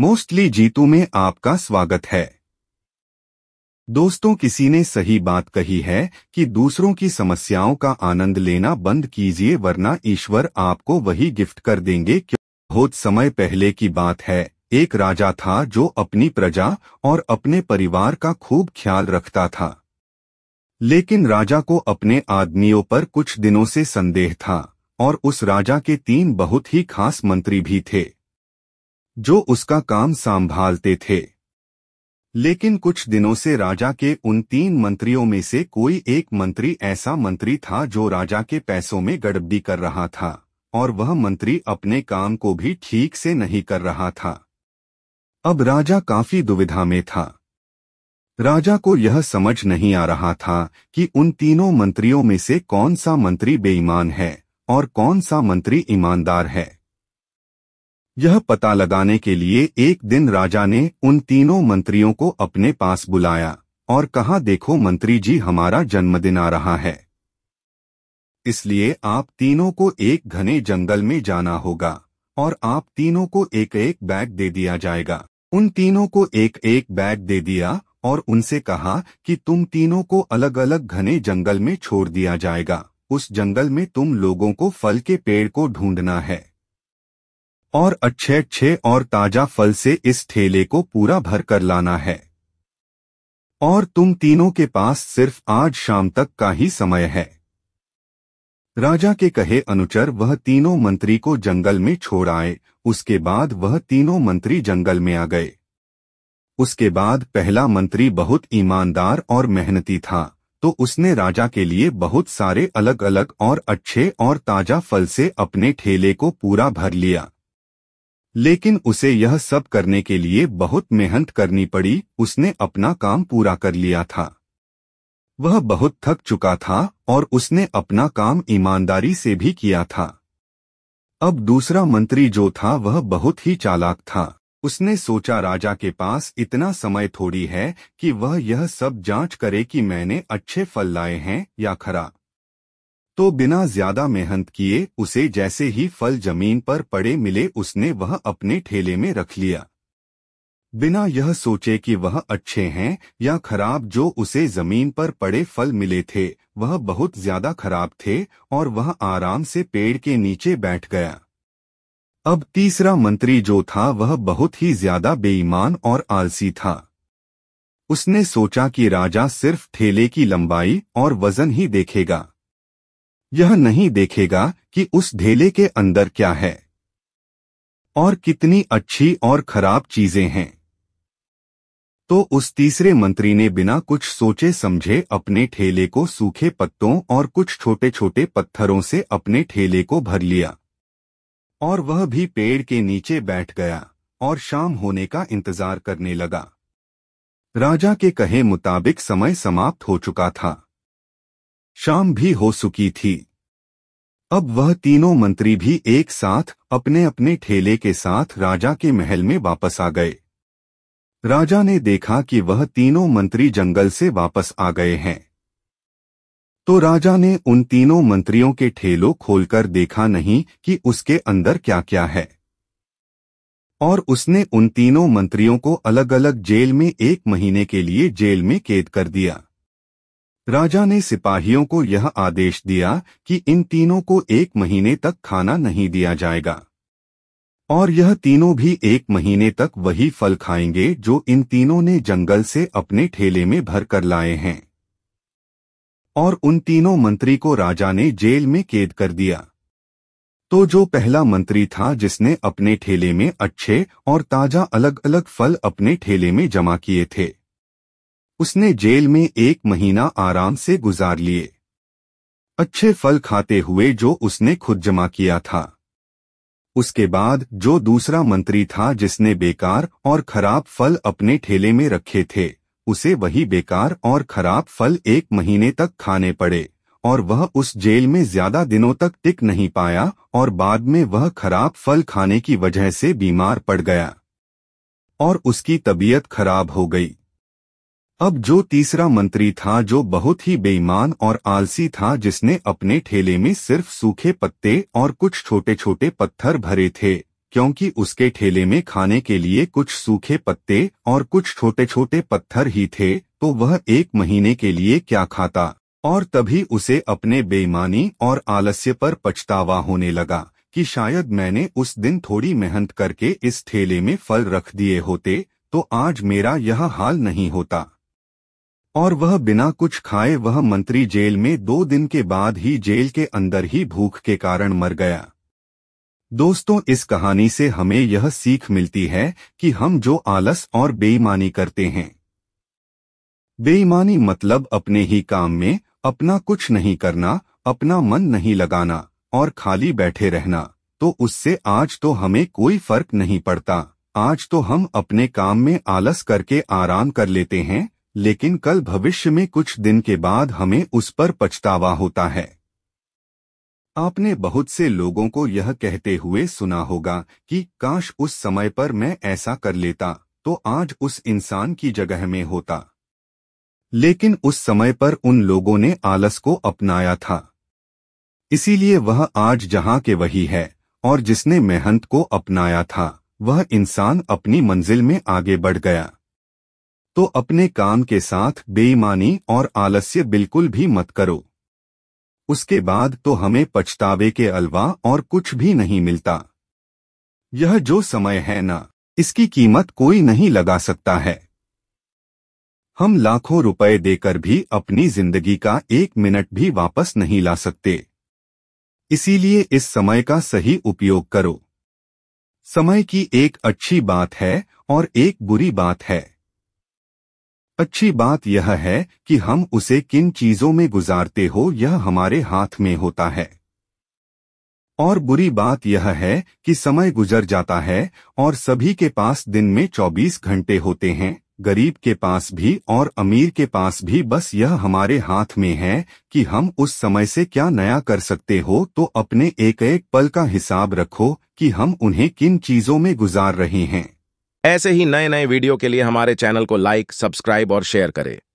mostly Jitu में आपका स्वागत है दोस्तों किसी ने सही बात कही है कि दूसरों की समस्याओं का आनंद लेना बंद कीजिए वरना ईश्वर आपको वही गिफ्ट कर देंगे क्यों बहुत समय पहले की बात है एक राजा था जो अपनी प्रजा और अपने परिवार का खूब ख्याल रखता था लेकिन राजा को अपने आदमियों पर कुछ दिनों से संदेह था और उस राजा के तीन बहुत ही खास मंत्री भी थे जो उसका काम संभालते थे लेकिन कुछ दिनों से राजा के उन तीन मंत्रियों में से कोई एक मंत्री ऐसा मंत्री था जो राजा के पैसों में गड़बड़ी कर रहा था और वह मंत्री अपने काम को भी ठीक से नहीं कर रहा था अब राजा काफी दुविधा में था राजा को यह समझ नहीं आ रहा था कि उन तीनों मंत्रियों में से कौन सा मंत्री बेईमान है और कौन सा मंत्री ईमानदार है यह पता लगाने के लिए एक दिन राजा ने उन तीनों मंत्रियों को अपने पास बुलाया और कहा देखो मंत्री जी हमारा जन्मदिन आ रहा है इसलिए आप तीनों को एक घने जंगल में जाना होगा और आप तीनों को एक एक बैग दे दिया जाएगा उन तीनों को एक एक बैग दे दिया और उनसे कहा कि तुम तीनों को अलग अलग घने जंगल में छोड़ दिया जाएगा उस जंगल में तुम लोगों को फल के पेड़ को ढूंढना है और अच्छे अच्छे और ताजा फल से इस ठेले को पूरा भर कर लाना है और तुम तीनों के पास सिर्फ आज शाम तक का ही समय है राजा के कहे अनुचर वह तीनों मंत्री को जंगल में छोड़ आए उसके बाद वह तीनों मंत्री जंगल में आ गए उसके बाद पहला मंत्री बहुत ईमानदार और मेहनती था तो उसने राजा के लिए बहुत सारे अलग अलग और अच्छे और ताजा फल से अपने ठेले को पूरा भर लिया लेकिन उसे यह सब करने के लिए बहुत मेहनत करनी पड़ी उसने अपना काम पूरा कर लिया था वह बहुत थक चुका था और उसने अपना काम ईमानदारी से भी किया था अब दूसरा मंत्री जो था वह बहुत ही चालाक था उसने सोचा राजा के पास इतना समय थोड़ी है कि वह यह सब जांच करे कि मैंने अच्छे फल लाए हैं या खराब तो बिना ज्यादा मेहनत किए उसे जैसे ही फल जमीन पर पड़े मिले उसने वह अपने ठेले में रख लिया बिना यह सोचे कि वह अच्छे हैं या खराब जो उसे जमीन पर पड़े फल मिले थे वह बहुत ज्यादा खराब थे और वह आराम से पेड़ के नीचे बैठ गया अब तीसरा मंत्री जो था वह बहुत ही ज्यादा बेईमान और आलसी था उसने सोचा कि राजा सिर्फ ठेले की लंबाई और वजन ही देखेगा यह नहीं देखेगा कि उस ढेले के अंदर क्या है और कितनी अच्छी और खराब चीजें हैं तो उस तीसरे मंत्री ने बिना कुछ सोचे समझे अपने ठेले को सूखे पत्तों और कुछ छोटे छोटे पत्थरों से अपने ठेले को भर लिया और वह भी पेड़ के नीचे बैठ गया और शाम होने का इंतजार करने लगा राजा के कहे मुताबिक समय समाप्त हो चुका था शाम भी हो चुकी थी अब वह तीनों मंत्री भी एक साथ अपने अपने ठेले के साथ राजा के महल में वापस आ गए राजा ने देखा कि वह तीनों मंत्री जंगल से वापस आ गए हैं तो राजा ने उन तीनों मंत्रियों के ठेलों खोलकर देखा नहीं कि उसके अंदर क्या क्या है और उसने उन तीनों मंत्रियों को अलग अलग जेल में एक महीने के लिए जेल में कैद कर दिया राजा ने सिपाहियों को यह आदेश दिया कि इन तीनों को एक महीने तक खाना नहीं दिया जाएगा और यह तीनों भी एक महीने तक वही फल खाएंगे जो इन तीनों ने जंगल से अपने ठेले में भर कर लाए हैं और उन तीनों मंत्री को राजा ने जेल में कैद कर दिया तो जो पहला मंत्री था जिसने अपने ठेले में अच्छे और ताजा अलग अलग फल अपने ठेले में जमा किए थे उसने जेल में एक महीना आराम से गुजार लिए अच्छे फल खाते हुए जो उसने खुद जमा किया था उसके बाद जो दूसरा मंत्री था जिसने बेकार और खराब फल अपने ठेले में रखे थे उसे वही बेकार और खराब फल एक महीने तक खाने पड़े और वह उस जेल में ज्यादा दिनों तक टिक नहीं पाया और बाद में वह खराब फल खाने की वजह से बीमार पड़ गया और उसकी तबीयत खराब हो गई अब जो तीसरा मंत्री था जो बहुत ही बेईमान और आलसी था जिसने अपने ठेले में सिर्फ सूखे पत्ते और कुछ छोटे छोटे पत्थर भरे थे क्योंकि उसके ठेले में खाने के लिए कुछ सूखे पत्ते और कुछ छोटे छोटे पत्थर ही थे तो वह एक महीने के लिए क्या खाता और तभी उसे अपने बेईमानी और आलस्य पर पछतावा होने लगा कि शायद मैंने उस दिन थोड़ी मेहनत करके इस ठेले में फल रख दिए होते तो आज मेरा यह हाल नहीं होता और वह बिना कुछ खाए वह मंत्री जेल में दो दिन के बाद ही जेल के अंदर ही भूख के कारण मर गया दोस्तों इस कहानी से हमें यह सीख मिलती है कि हम जो आलस और बेईमानी करते हैं बेईमानी मतलब अपने ही काम में अपना कुछ नहीं करना अपना मन नहीं लगाना और खाली बैठे रहना तो उससे आज तो हमें कोई फर्क नहीं पड़ता आज तो हम अपने काम में आलस करके आराम कर लेते हैं लेकिन कल भविष्य में कुछ दिन के बाद हमें उस पर पछतावा होता है आपने बहुत से लोगों को यह कहते हुए सुना होगा कि काश उस समय पर मैं ऐसा कर लेता तो आज उस इंसान की जगह में होता लेकिन उस समय पर उन लोगों ने आलस को अपनाया था इसीलिए वह आज जहां के वही है और जिसने मेहनत को अपनाया था वह इंसान अपनी मंजिल में आगे बढ़ गया तो अपने काम के साथ बेईमानी और आलस्य बिल्कुल भी मत करो उसके बाद तो हमें पछतावे के अलवा और कुछ भी नहीं मिलता यह जो समय है ना इसकी कीमत कोई नहीं लगा सकता है हम लाखों रुपए देकर भी अपनी जिंदगी का एक मिनट भी वापस नहीं ला सकते इसीलिए इस समय का सही उपयोग करो समय की एक अच्छी बात है और एक बुरी बात है अच्छी बात यह है कि हम उसे किन चीजों में गुजारते हो यह हमारे हाथ में होता है और बुरी बात यह है कि समय गुजर जाता है और सभी के पास दिन में 24 घंटे होते हैं गरीब के पास भी और अमीर के पास भी बस यह हमारे हाथ में है कि हम उस समय से क्या नया कर सकते हो तो अपने एक एक पल का हिसाब रखो कि हम उन्हें किन चीजों में गुजार रहे हैं ऐसे ही नए नए वीडियो के लिए हमारे चैनल को लाइक सब्सक्राइब और शेयर करें